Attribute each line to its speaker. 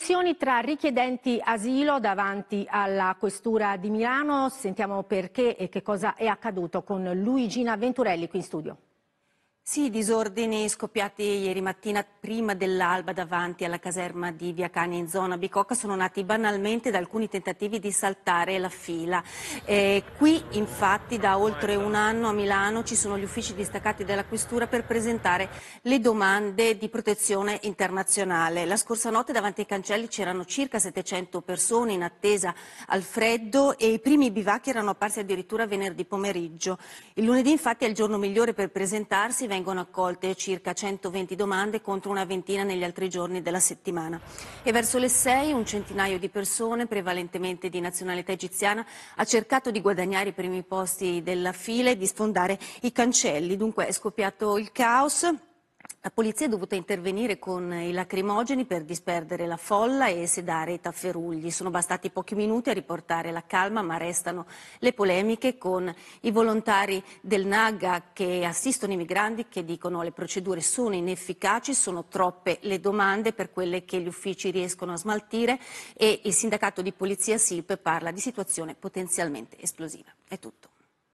Speaker 1: Tensioni tra richiedenti asilo davanti alla Questura di Milano. Sentiamo perché e che cosa è accaduto con Luigina Venturelli qui in studio. Sì,
Speaker 2: disordini scoppiati ieri mattina prima dell'alba davanti alla caserma di Via Cani in zona Bicocca sono nati banalmente da alcuni tentativi di saltare la fila. Eh, qui infatti da oltre un anno a Milano ci sono gli uffici distaccati della Questura per presentare le domande di protezione internazionale. La scorsa notte davanti ai cancelli c'erano circa 700 persone in attesa al freddo e i primi bivacchi erano apparsi addirittura venerdì pomeriggio. Il lunedì infatti è il giorno migliore per presentarsi vengono accolte circa 120 domande contro una ventina negli altri giorni della settimana. E verso le 6 un centinaio di persone, prevalentemente di nazionalità egiziana, ha cercato di guadagnare i primi posti della fila e di sfondare i cancelli. Dunque è scoppiato il caos. La polizia è dovuta intervenire con i lacrimogeni per disperdere la folla e sedare i tafferugli. Sono bastati pochi minuti a riportare la calma, ma restano le polemiche con i volontari del NAGA che assistono i migranti che dicono che le procedure sono inefficaci, sono troppe le domande per quelle che gli uffici riescono a smaltire e il sindacato di polizia SILP parla di situazione potenzialmente esplosiva. È tutto.